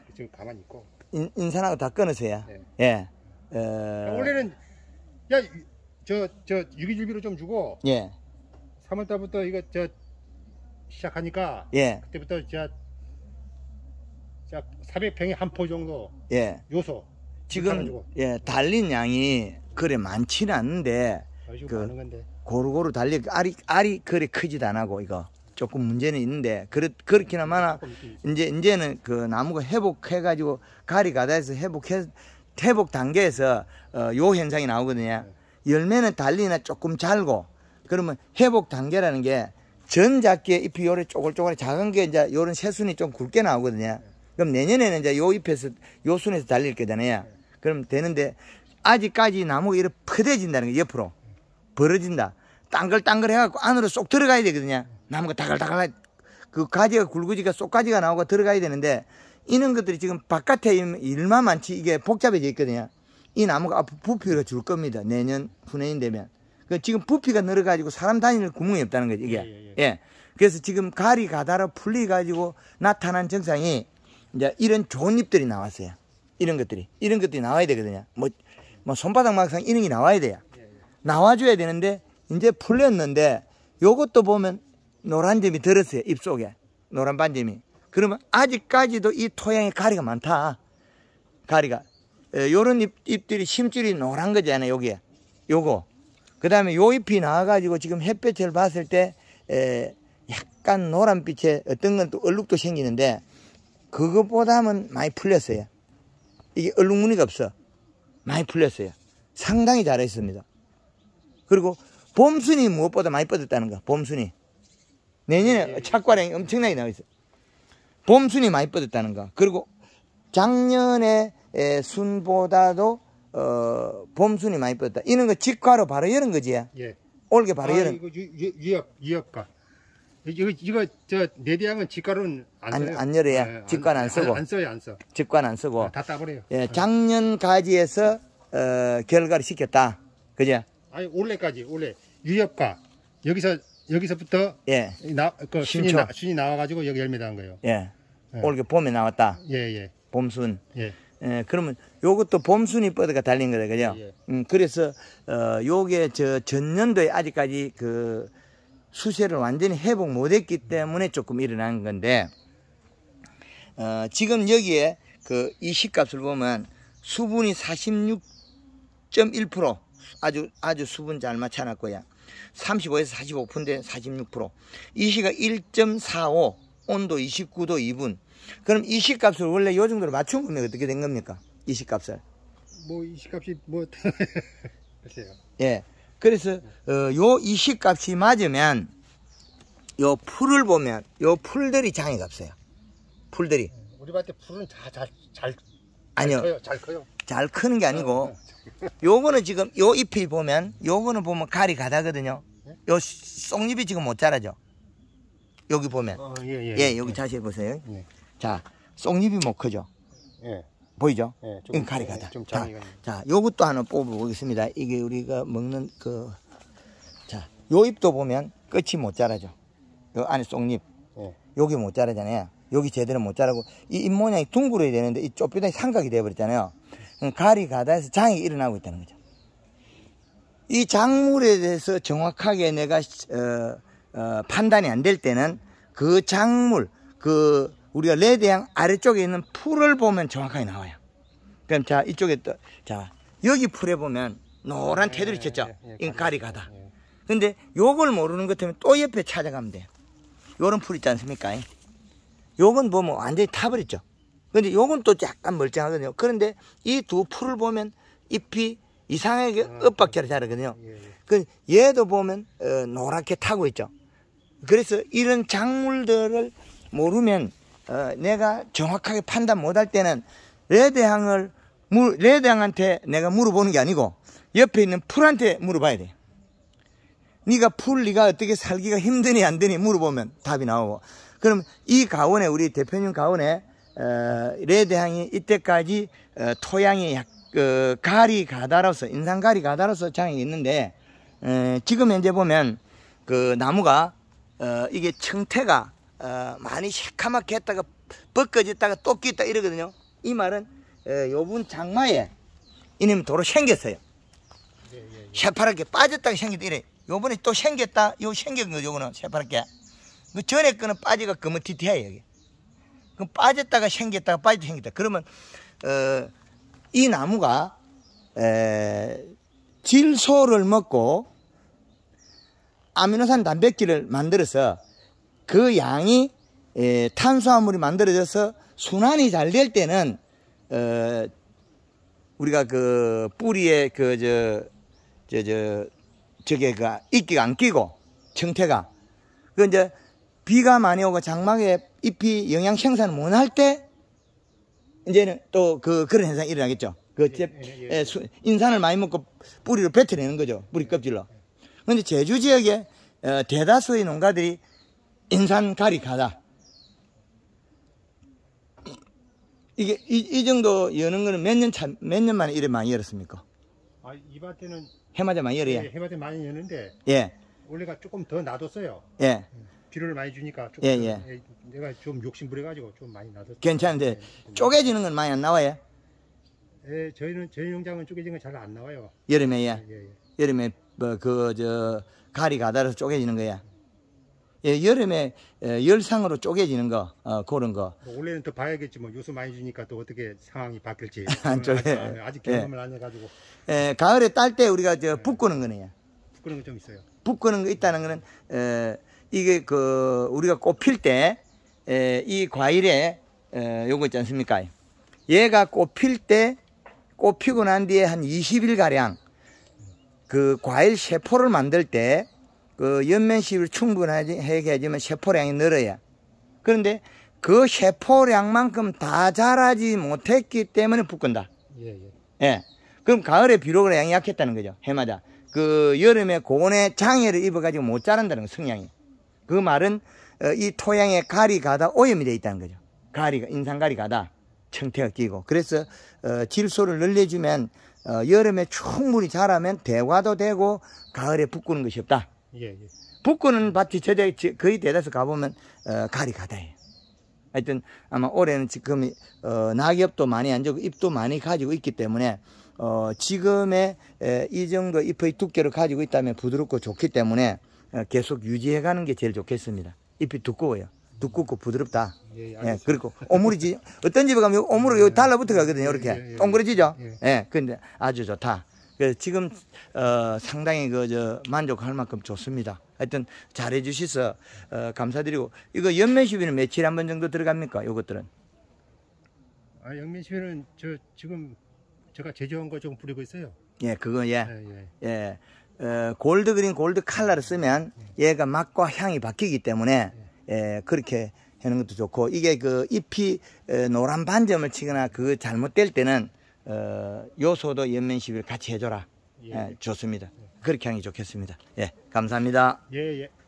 다 지금 가만히 있고. 인, 인산하고 다 끊으세요. 네. 예. 어... 그러니까 원래는 야 저 저 유기질비로 좀 주고. 예. 3월 달부터 이거 저 시작하니까. 예. 그때부터 저, 저 400평에 한 포 정도. 예. 요소. 지금 예 달린 양이 그래 많지는 않은데. 그 고루고루 달리 알이 알이 그래 크지도 않고 이거. 조금 문제는 있는데 그렇 그렇기나마나 아, 이제 이제는 그 나무가 회복해 가지고 가리 가다해서 회복해 회복 단계에서 어, 요 현상이 나오거든요. 네. 열매는 달리나 조금 잘고 그러면 회복 단계라는 게 전작기에 잎이 요래 쪼글쪼글 작은 게 이제 요런 새순이 좀 굵게 나오거든요. 네. 그럼 내년에는 이제 요 잎에서 요 순에서 달릴 거잖아요. 네. 그럼 되는데 아직까지 나무가 이렇게 퍼대진다는 게 옆으로 벌어진다. 땅글땅글 해갖고 안으로 쏙 들어가야 되거든요. 나무가 다갈다갈 그 가지가 굵어지니까 쏙가지가 나오고 들어가야 되는데 이런 것들이 지금 바깥에 일만 많지 이게 복잡해져 있거든요. 이 나무가 앞으로 부피를 줄 겁니다. 내년 후내년 되면. 그 지금 부피가 늘어가지고 사람 다니는 구멍이 없다는 거죠. 이게. 예, 예, 예. 예. 그래서 지금 가리 가다로 풀리가지고 나타난 증상이 이제 이런 좋은 잎들이 나왔어요. 이런 것들이 이런 것들이 나와야 되거든요. 뭐, 뭐 손바닥 막상 이런 게 나와야 돼요. 예, 예. 나와줘야 되는데 이제 풀렸는데 요것도 보면 노란 점이 들었어요. 입속에. 노란 반점이. 그러면 아직까지도 이 토양에 가리가 많다. 가리가. 요런 잎, 잎들이 심줄이 노란 거잖아요. 여기에. 요거. 그 다음에 요 잎이 나와가지고 지금 햇볕을 봤을 때 에, 약간 노란빛에 어떤 건 또 얼룩도 생기는데 그것보다는 많이 풀렸어요. 이게 얼룩무늬가 없어. 많이 풀렸어요. 상당히 잘했습니다. 그리고 봄순이 무엇보다 많이 뻗었다는 거. 봄순이. 내년에 예, 예. 착과량이 엄청나게 나와 있어. 봄순이 많이 뻗었다는 거. 그리고 작년에 예, 순보다도 어, 봄순이 많이 뻗었다. 이런 거 직화로 바로 여는 거지. 예. 올게 바로 아, 이런. 이거 유협 유협가. 이거 이거 저 내대양은 직과로는 안, 안, 안 열어야 네, 직관 안, 안 쓰고. 안 써요 안 써. 직관 안 쓰고. 아, 다 따버려요. 예, 작년 가지에서 어, 결과를 시켰다. 그죠? 아니 올해까지 올해 유협과 여기서 여기서부터 예. 나, 그 순이, 나, 순이 나와가지고 여기 열매 난 거예요. 예. 예. 올게 봄에 나왔다. 예, 예. 봄순. 예. 예, 그러면 요것도 봄순이 뻗어가 달린 거래, 그죠? 예, 예. 음, 그래서, 어, 요게 저 전년도에 아직까지 그 수세를 완전히 회복 못 했기 때문에 조금 일어난 건데, 어, 지금 여기에 그이 식값을 보면 수분이 46.1% 아주, 아주 수분 잘 맞춰놨고요. 35에서 4 5인대 46%이 시가 1.45 온도 29도 2분 그럼 이 시값을 원래 요 정도로 맞춘 겁니까? 어떻게 된 겁니까? 이 시값을 뭐 이 시값이 뭐 글쎄요 예 그래서 어, 요 이 시값이 맞으면 요 풀을 보면 요 풀들이 장애가 없어요 풀들이 우리 밭에 풀은 다잘잘 아니요 커요, 잘 커요. 잘 크는 게 아니고 요거는 지금 요 잎이 보면 요거는 보면 가리 가다거든요. 요 송잎이 지금 못 자라죠. 여기 보면 어, 예, 예, 예, 여기 자세히 보세요. 예. 자 송잎이 못 크죠. 예. 보이죠? 예, 가리 예, 가다. 자, 자, 요것도 하나 뽑아보겠습니다. 이게 우리가 먹는 그 자, 요 잎도 보면 끝이 못 자라죠. 요 안에 송잎. 여기 못 자라잖아요. 여기 제대로 못 자라고 이 잎 모양이 둥그러야 되는데 이 좁비다 삼각이 돼버렸잖아요 어, 가리 가다에서 장이 일어나고 있다는 거죠. 이 작물에 대해서 정확하게 내가 어, 어, 판단이 안 될 때는 그 작물, 그 우리가 레드향 아래쪽에 있는 풀을 보면 정확하게 나와요. 그럼 자 이쪽에 또자 여기 풀에 보면 노란 예, 테두리 쳤죠. 예, 예, 이 가리 가다. 근데 요걸 모르는 것 때문에 또 옆에 찾아가면 돼요. 요런 풀 있지 않습니까? 요건 보면 완전히 타버렸죠. 근데 요건 또 약간 멀쩡하거든요. 그런데 이 두 풀을 보면 잎이 이상하게 엇박자를 아, 자르거든요. 예, 예. 그 얘도 보면 어, 노랗게 타고 있죠. 그래서 이런 작물들을 모르면 어, 내가 정확하게 판단 못 할 때는 레드향을 레드향한테 내가 물어보는 게 아니고 옆에 있는 풀한테 물어봐야 돼. 네가 풀 네가 어떻게 살기가 힘드니 안 되니 물어보면 답이 나오고 그럼 이 가온에 우리 대표님 가온에 에 어, 대항이 이때까지 어, 토양이 약, 어, 가리 가다로서 인상가리 가다로서 장이 있는데 에, 어, 지금 현재 보면 그 나무가 어, 이게 청태가 어, 많이 새카맣게 했다가 벗겨졌다가 또 끼었다 이러거든요 이 말은 어, 요분 장마에 이놈이 도로 생겼어요 예, 예, 예. 새파랗게 빠졌다가 생겼다 이래 요번에 또 생겼다 요 생긴 거죠 요거는 새파랗게 그 전에 거는 빠지가 검은 티티해 여기 그럼 빠졌다가 생겼다가 빠졌다 생겼다. 그러면 어, 이 나무가 에, 질소를 먹고 아미노산 단백질을 만들어서 그 양이 에, 탄수화물이 만들어져서 순환이 잘 될 때는 어, 우리가 그 뿌리에 그 저 저 저 저, 게그 이끼가 안 끼고 청태가 그 이제 비가 많이 오고 장막에 잎이 영양 생산을 못 할 때 이제는 또 그 그런 현상이 일어나겠죠. 그 예, 예, 예. 예 인산을 많이 먹고 뿌리를 뱉어내는 거죠. 뿌리 껍질로. 그런데 제주 지역에 어, 대다수의 농가들이 인산 가리가다 이게 이, 이 정도 여는 거는 몇 년차몇 년 만에 이래 많이 열었습니까? 아, 이 밭에는 해마다 많이 열어요. 예, 해마다 많이 여는데 예. 원래가 조금 더 놔뒀어요. 예. 음. 비료를 많이 주니까 조금 예, 예. 예. 내가 좀 욕심 부려가지고 좀 많이 놔뒀 괜찮은데 예, 예, 쪼개지는 건 많이 안 나와요? 예, 저희는 저희 농장은 쪼개지는 건 잘 안 나와요. 여름에 예. 예, 예. 예. 여름에 뭐그저 가리 가다라서 쪼개지는 거야. 예, 여름에 열상으로 쪼개지는 거 어, 그런 거. 뭐 원래는 또 봐야겠지 뭐 요소 많이 주니까 또 어떻게 상황이 바뀔지. 안 쪼개. 아직, 아직 경험을 안 해가지고. 예, 가을에 딸 때 우리가 저 붓고는 거네요. 붓고는 거 좀 있어요. 붓고는 거 있다는 거는 에, 이게 그 우리가 꽃필 때 이 과일에 에, 요거 있지 않습니까? 얘가 꽃필 때 꽃피고 난 뒤에 한 20일 가량 그 과일 세포를 만들 때 그 연면 시입을 충분하게 해야지만 세포량이 늘어야. 그런데 그 세포량만큼 다 자라지 못했기 때문에 붓건다. 예, 예. 예. 그럼 가을에 비록의 약했다는 거죠. 해마다. 그 여름에 고온의 장애를 입어가지고 못 자란다는 거, 성향이. 그 말은 어, 이 토양에 가리 가다 오염이 돼 있다는 거죠. 가리가 인산가리 가다 청태가 끼고 그래서 어, 질소를 늘려주면 어, 여름에 충분히 자라면 대화도 되고 가을에 붓구는 것이 없다. 예, 예. 북구는 밭이 제대 거의 대다수 가보면 가리 가다예요. 하여튼 아마 올해는 지금 낙엽도 많이 안 지고 잎도 많이 가지고 있기 때문에 어, 지금의 에, 이 정도 잎의 두께를 가지고 있다면 부드럽고 좋기 때문에 어, 계속 유지해 가는 게 제일 좋겠습니다. 잎이 두꺼워요. 두껍고 부드럽다. 예, 예, 예 그리고 오물이지. 어떤 집에 가면 오물을 여기 달라붙어 가거든요. 이렇게 예, 예, 동그래지죠. 예, 예. 예. 근데 아주 좋다. 그래서 지금 어, 상당히 그 저 만족할 만큼 좋습니다. 하여튼 잘해 주셔서 어, 감사드리고 이거 연매시비는 며칠 한 번 정도 들어갑니까? 요것들은? 아, 연매시비는저 지금 제가 제조한 거 좀 뿌리고 있어요. 예, 그거 예. 예. 예. 예. 어, 골드 그린 골드 칼라를 예. 쓰면 예. 얘가 맛과 향이 바뀌기 때문에 예, 예 그렇게 하는 것도 좋고 이게 그 잎이 어, 노란 반점을 치거나 그 잘못될 때는 어, 요소도 연면십을 같이 해줘라. 예. 예, 좋습니다. 그렇게 하는 좋겠습니다. 예, 감사합니다. 예, 예.